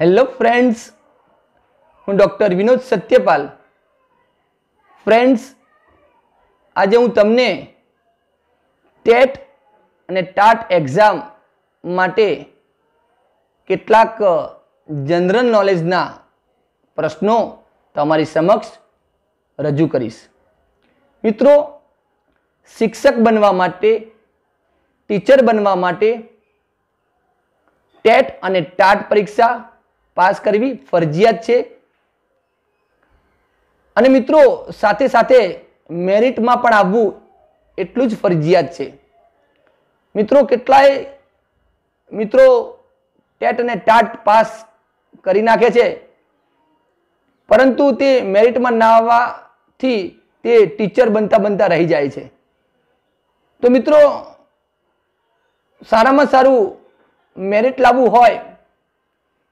hello friends હું doctor Vinod Satyapal friends આજે હું તમને ટેટ અને ટાટ એક્ઝામ માટે કેટલાક જનરલ નોલેજના પ્રશ્નો તમારી સમક્ષ રજૂ કરીશ મિત્રો શિક્ષક બનવા માટે ટીચર બનવા માટે ટેટ અને ટાટ પરીક્ષા પાસ કરવી ફરજિયાત છે અને મિત્રો સાથે સાથે મેરિટમાં પણ આવવું એટલું જ ફરજિયાત છે મિત્રો કેટલાય મિત્રો ટેટ અને ટાટ પાસ કરી નાખે છે પરંતુ તે મેરિટમાં ના આવવાથી તે ટીચર બનતા બનતા રહી જાય છે તો મિત્રો સારામાં સારું મેરિટ લાવવું હોય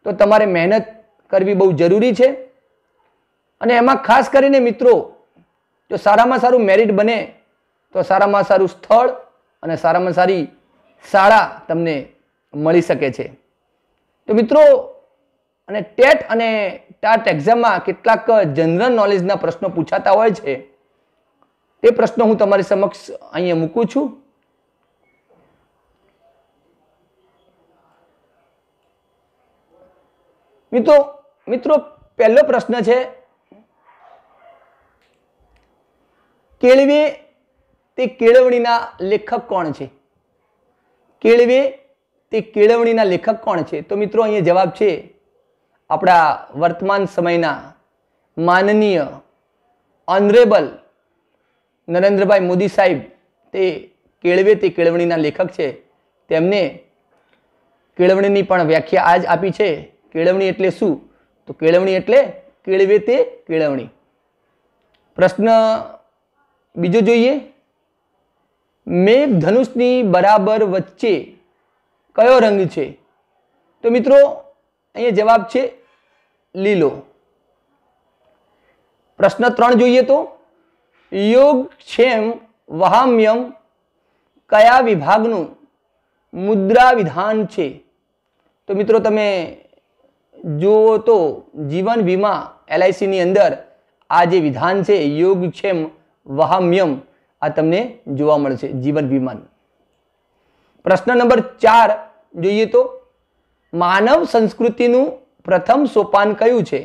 તો તમારે મહેનત કરવી બહુ જરૂરી છે અને એમાં ખાસ કરીને મિત્રો જો સારામાં સારું મેરિટ બને તો સારામાં સારું સ્થળ અને સારામાં સારી શાળા તમને મળી શકે છે તો મિત્રો અને ટેટ અને ટાટ એક્ઝામમાં કેટલાક જનરલ નોલેજના પ્રશ્નો પૂછાતા હોય છે તે પ્રશ્નો હું તમારી સમક્ષ અહીંયા મૂકું છું મિત્રો મિત્રો પહેલો પ્રશ્ન છે કેળવે તે કેળવણીના લેખક કોણ છે કેળવે તે કેળવણીના લેખક કોણ છે તો મિત્રો અહીંયા જવાબ છે આપણા વર્તમાન સમયના માનનીય ઓનરેબલ નરેન્દ્રભાઈ મોદી સાહેબ તે કેળવે તે કેળવણીના લેખક છે તેમને કેળવણીની પણ વ્યાખ્યા આજ આપી છે કેળવણી એટલે શું તો કેળવણી એટલે કેળવે તે કેળવણી પ્રશ્ન બીજો જોઈએ મેઘ ધનુષની બરાબર વચ્ચે કયો રંગ છે તો મિત્રો અહીંયા જવાબ છે લીલો પ્રશ્ન ત્રણ જોઈએ તો યોગ ક્ષેમ વહામ્યમ કયા વિભાગનું મુદ્રા વિધાન છે તો મિત્રો તમે જુઓ તો જીવન વીમા એલઆઈસીની અંદર આ જે વિધાન છે યોગક્ષેમ વહામ્યમ આ તમને જોવા મળશે જીવન વીમાનું પ્રશ્ન નંબર ચાર જોઈએ તો માનવ સંસ્કૃતિનું પ્રથમ સોપાન કયું છે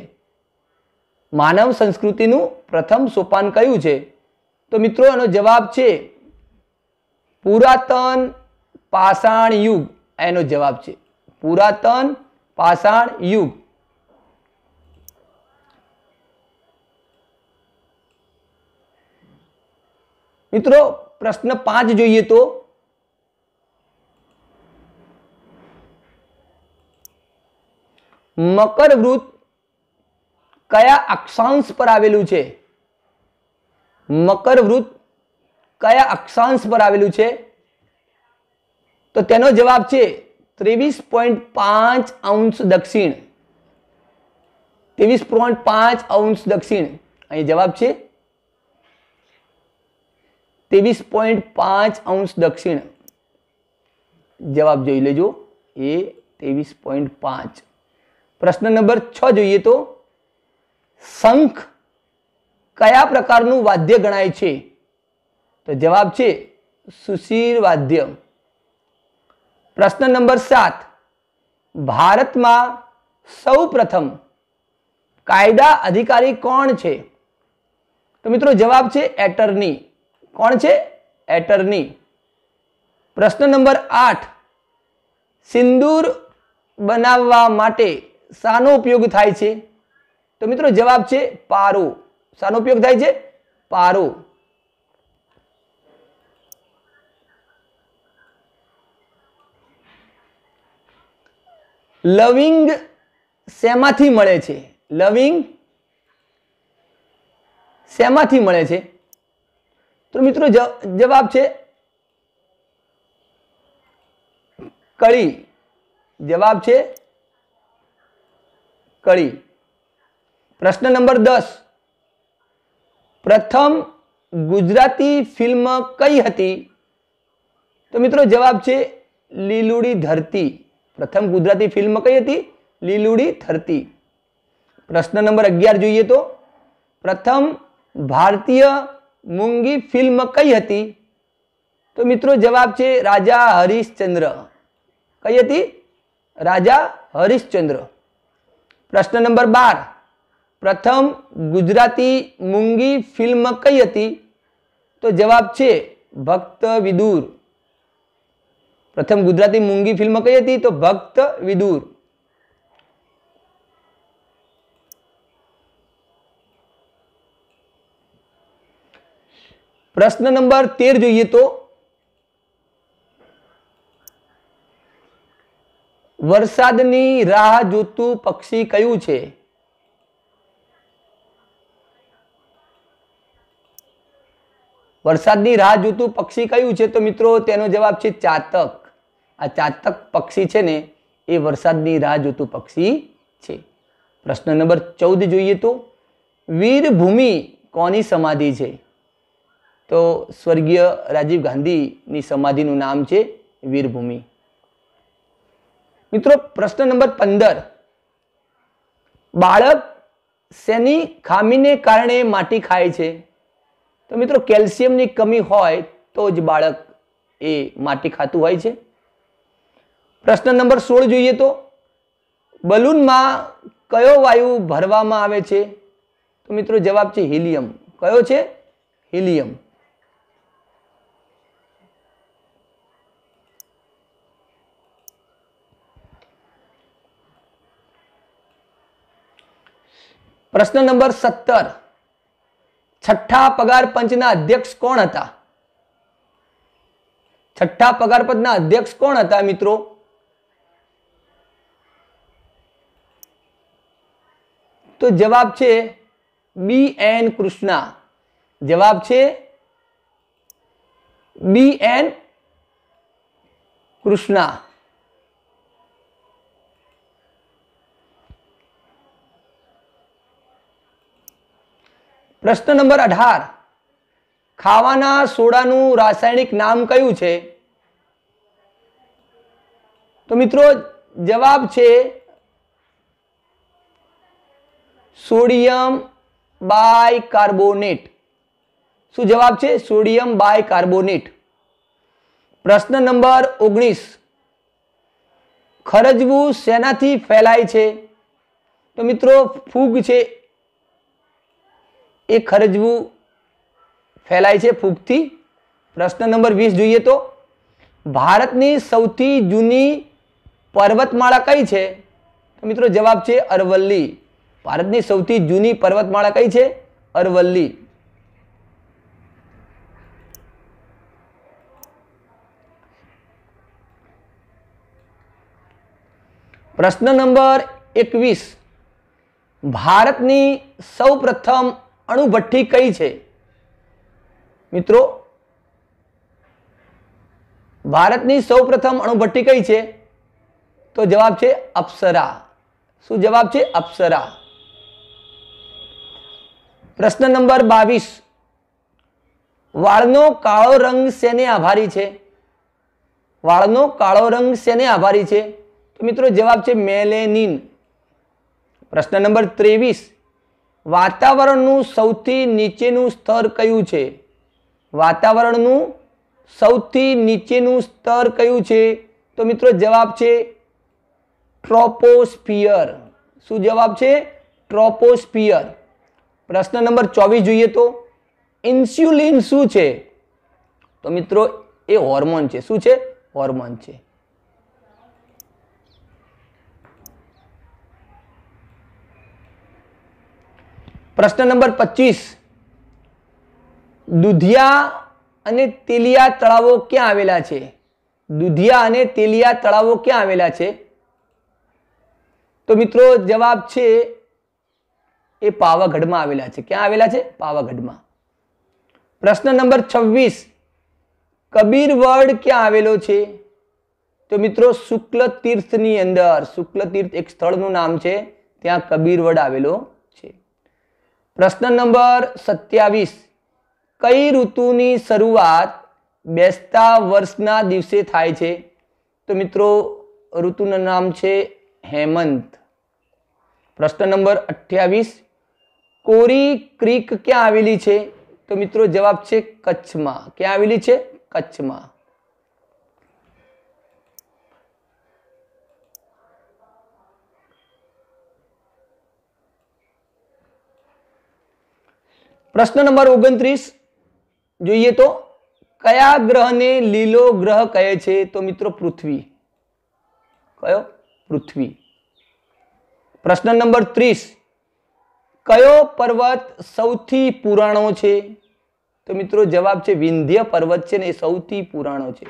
માનવ સંસ્કૃતિનું પ્રથમ સોપાન કયું છે તો મિત્રો એનો જવાબ છે પુરાતન પાષાણ યુગ એનો જવાબ છે પુરાતન પાષાણ યુગ મિત્રો પ્રશ્ન પાંચ જોઈએ તો મકર વૃત કયા અક્ષાંશ પર આવેલું છે મકર વૃત કયા અક્ષાંશ પર આવેલું છે તો તેનો જવાબ છે ત્રેવીસ પોઈન્ટ પાંચ અંશ દક્ષિણ ત્રેવીસ પોઈન્ટ પાંચ અંશ દક્ષિણ અહીં જવાબ છે ત્રેવીસ પોઈન્ટ પાંચ અંશ દક્ષિણ જવાબ જોઈ લેજો એ ત્રેવીસ પોઈન્ટ પાંચ પ્રશ્ન નંબર છ જોઈએ તો શંખ કયા પ્રકારનું વાદ્ય ગણાય છે તો જવાબ છે સુશીર વાદ્ય પ્રશ્ન નંબર સાત ભારતમાં સૌ પ્રથમ કાયદા અધિકારી કોણ છે તો મિત્રો જવાબ છે એટર્ની કોણ છે એટર્ની પ્રશ્ન નંબર આઠ સિંદૂર બનાવવા માટે શાનો ઉપયોગ થાય છે તો મિત્રો જવાબ છે પારો શાનો ઉપયોગ થાય છે પારો લવિંગ શેમાંથી મળે છે લવિંગ શેમાંથી મળે છે તો મિત્રો જવાબ છે કળી જવાબ છે કળી પ્રશ્ન નંબર દસ પ્રથમ ગુજરાતી ફિલ્મ કઈ હતી તો મિત્રો જવાબ છે લીલુડી ધરતી પ્રથમ ગુજરાતી ફિલ્મ કઈ હતી લીલુડી ધરતી પ્રશ્ન નંબર અગિયાર જોઈએ તો પ્રથમ ભારતીય મૂંગી ફિલ્મ કઈ હતી તો મિત્રો જવાબ છે રાજા હરીશચંદ્ર કઈ હતી રાજા હરીશચંદ્ર પ્રશ્ન નંબર બાર પ્રથમ ગુજરાતી મૂંગી ફિલ્મ કઈ હતી તો જવાબ છે ભક્ત વિદુર પ્રથમ ગુજરાતી મૂંગી ફિલ્મ કઈ હતી તો ભક્ત વિદુર પ્રશ્ન નંબર તેર જોઈએ તો વરસાદની રાહ જોતું પક્ષી કયું છે વરસાદની રાહ જોતું પક્ષી કયું છે તો મિત્રો તેનો જવાબ છે ચાતક આ ચાતક પક્ષી છે ને એ વરસાદની રાહ જોતું પક્ષી છે પ્રશ્ન નંબર ચૌદ જોઈએ તો વીરભૂમિ કોની સમાધિ છે તો સ્વર્ગીય રાજીવ ગાંધીની સમાધિનું નામ છે વીરભૂમિ મિત્રો પ્રશ્ન નંબર પંદર બાળક શેની ખામીને કારણે માટી ખાય છે તો મિત્રો કેલ્શિયમની કમી હોય તો જ બાળક એ માટી ખાતું હોય છે પ્રશ્ન નંબર સોળ જોઈએ તો બલૂનમાં કયો વાયુ ભરવામાં આવે છે તો મિત્રો જવાબ છે હિલિયમ કયો છે હિલિયમ પ્રશ્ન નંબર સત્તર છઠ્ઠા પગાર પંચના અધ્યક્ષ કોણ હતા છઠ્ઠા પગાર પંચના અધ્યક્ષ કોણ હતા મિત્રો તો જવાબ છે બી એન કૃષ્ણા જવાબ છે બી એન કૃષ્ણા પ્રશ્ન નંબર અઢાર ખાવાના સોડાનું રાસાયણિક નામ કયું છે તો મિત્રો જવાબ છે સોડિયમ બાય કાર્બોનેટ શું જવાબ છે સોડિયમ બાય કાર્બોનેટ પ્રશ્ન નંબર ઓગણીસ ખરજવું શેનાથી ફેલાય છે તો મિત્રો ફૂગ છે એ ખરજવું ફેલાય છે ફૂગથી પ્રશ્ન નંબર વીસ જોઈએ તો ભારતની સૌથી જૂની પર્વતમાળા કઈ છે તો મિત્રો જવાબ છે અરવલ્લી ભારતની સૌથી જૂની પર્વતમાળા કઈ છે અરવલ્લી પ્રશ્ન નંબર એકવીસ ભારતની સૌ પ્રથમ અણુભઠ્ઠી કઈ છે મિત્રો ભારતની સૌ પ્રથમ અણુભઠ્ઠી કઈ છે તો જવાબ છે અપ્સરા શું જવાબ છે અપ્સરા પ્રશ્ન નંબર બાવીસ વાળનો કાળો રંગ શેને આભારી છે વાળનો કાળો રંગ શેને આભારી છે તો મિત્રો જવાબ છે મેલેનિન પ્રશ્ન નંબર ત્રેવીસ વાતાવરણનું સૌથી નીચેનું સ્તર કયું છે વાતાવરણનું સૌથી નીચેનું સ્તર કયું છે તો મિત્રો જવાબ છે ટ્રોપોસ્ફિયર શું જવાબ છે ટ્રોપોસ્ફિયર પ્રશ્ન નંબર ચોવીસ જોઈએ તો ઇન્સ્યુલિન શું છે તો મિત્રો એ હોર્મોન છે શું છે હોર્મોન છે પ્રશ્ન નંબર પચીસ દુધિયા અને તેલિયા તળાવો ક્યાં આવેલા છે દુધિયા અને તેલિયા તળાવો ક્યાં આવેલા છે તો મિત્રો જવાબ છે એ પાવાગઢમાં આવેલા છે ક્યાં આવેલા છે પાવાગઢમાં પ્રશ્ન નંબર છવ્વીસ કબીર વર્ડ ક્યાં આવેલો છે તો મિત્રો શુક્લ તીર્થની અંદર શુક્લ તીર્થ એક સ્થળનું નામ છે ત્યાં કબીર વર્ડ આવેલો છે પ્રશ્ન નંબર સત્યાવીસ કઈ ઋતુની શરૂઆત બેસતા વર્ષના દિવસે થાય છે તો મિત્રો ઋતુનું નામ છે હેમંત પ્રશ્ન નંબર અઠ્યાવીસ કોરી ક્રિક ક્યાં આવેલી છે તો મિત્રો જવાબ છે કચ્છમાં ક્યાં આવેલી છે કચ્છમાં પ્રશ્ન નંબર ઓગણત્રીસ જોઈએ તો કયા ગ્રહને લીલો ગ્રહ કહે છે તો મિત્રો પૃથ્વી કયો પૃથ્વી પ્રશ્ન નંબર ત્રીસ કયો પર્વત સૌથી પુરાણો છે તો મિત્રો જવાબ છે વિંધ્ય પર્વત છે ને એ સૌથી પુરાણો છે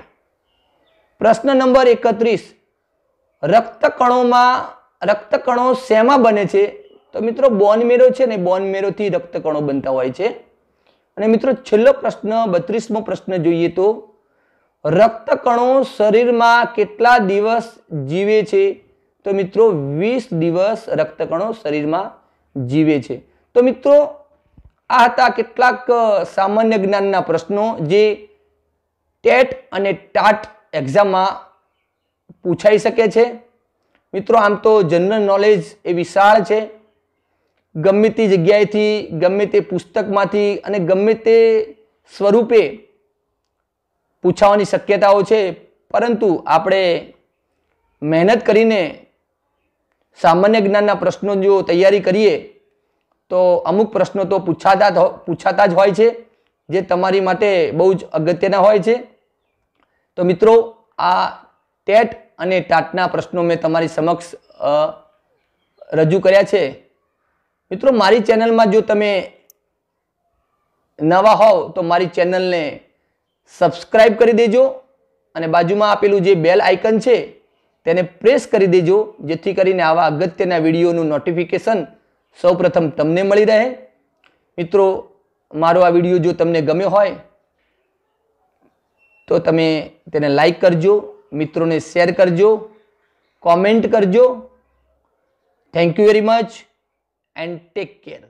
પ્રશ્ન નંબર એકત્રીસ રક્તકણોમાં રક્તકણો શેમાં બને છે તો મિત્રો બોનમેરો છે ને બોનમેરોથી રક્તકણો બનતા હોય છે અને મિત્રો છેલ્લો પ્રશ્ન બત્રીસમો પ્રશ્ન જોઈએ તો રક્તકણો શરીરમાં કેટલા દિવસ જીવે છે તો મિત્રો વીસ દિવસ રક્તકણો શરીરમાં જીવે છે તો મિત્રો આ હતા કેટલાક સામાન્ય જ્ઞાનના પ્રશ્નો જે ટેટ અને ટાટ એક્ઝામમાં પૂછાઈ શકે છે મિત્રો આમ તો જનરલ નોલેજ એ વિશાળ છે ગમે તે જગ્યાએથી ગમે તે પુસ્તકમાંથી અને ગમે તે સ્વરૂપે પૂછાવાની શક્યતાઓ છે પરંતુ આપણે મહેનત કરીને સામાન્ય જ્ઞાનના પ્રશ્નો જો તૈયારી કરીએ તો અમુક પ્રશ્નો તો પૂછાતા પૂછાતા જ હોય છે જે તમારી માટે બહુ જ અગત્યના હોય છે તો મિત્રો આ ટેટ અને ટાટના પ્રશ્નો મેં તમારી સમક્ષ રજૂ કર્યા છે મિત્રો મારી ચેનલમાં જો તમે નવા હોવ તો મારી ચેનલને સબસ્ક્રાઈબ કરી દેજો અને બાજુમાં આપેલું જે બેલ આઇકન છે તેને પ્રેસ કરી દેજો જેથી કરીને આવા અગત્યના વિડીયોનું નોટિફિકેશન સૌપ્રથમ તમને મળી રહે મિત્રો મારો આ વિડીયો જો તમને ગમ્યો હોય તો તમે તેને લાઈક કરજો મિત્રોને શેર કરજો કોમેન્ટ કરજો thank you very much and take care